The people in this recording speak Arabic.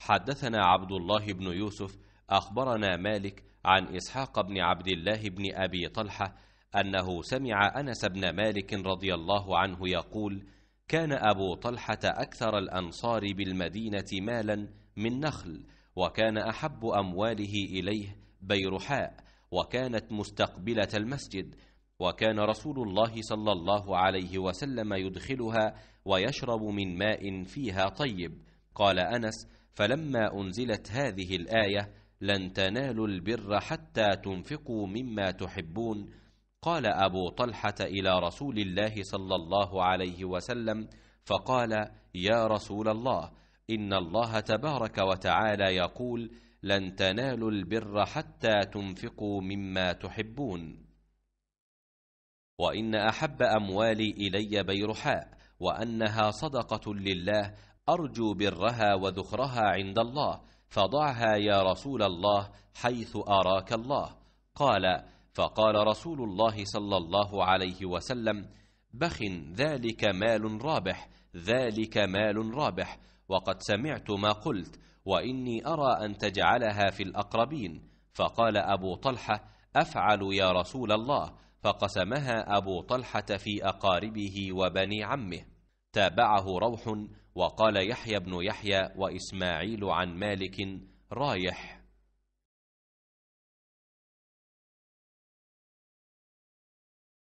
حدثنا عبد الله بن يوسف أخبرنا مالك عن إسحاق بن عبد الله بن أبي طلحة أنه سمع أنس بن مالك رضي الله عنه يقول كان أبو طلحة أكثر الأنصار بالمدينة مالا من نخل وكان أحب أمواله إليه بيرحاء وكانت مستقبلة المسجد وكان رسول الله صلى الله عليه وسلم يدخلها ويشرب من ماء فيها طيب قال أنس فلما انزلت هذه الايه لن تنالوا البر حتى تنفقوا مما تحبون قال ابو طلحه الى رسول الله صلى الله عليه وسلم فقال يا رسول الله ان الله تبارك وتعالى يقول لن تنالوا البر حتى تنفقوا مما تحبون وان احب اموالي الي بيرحاء وانها صدقه لله أرجو برها وذخرها عند الله فضعها يا رسول الله حيث أراك الله قال فقال رسول الله صلى الله عليه وسلم بخ ذلك مال رابح ذلك مال رابح وقد سمعت ما قلت وإني أرى أن تجعلها في الأقربين فقال أبو طلحة أفعل يا رسول الله فقسمها أبو طلحة في أقاربه وبني عمه تابعه روح وقال يحيى بن يحيى وإسماعيل عن مالك رايح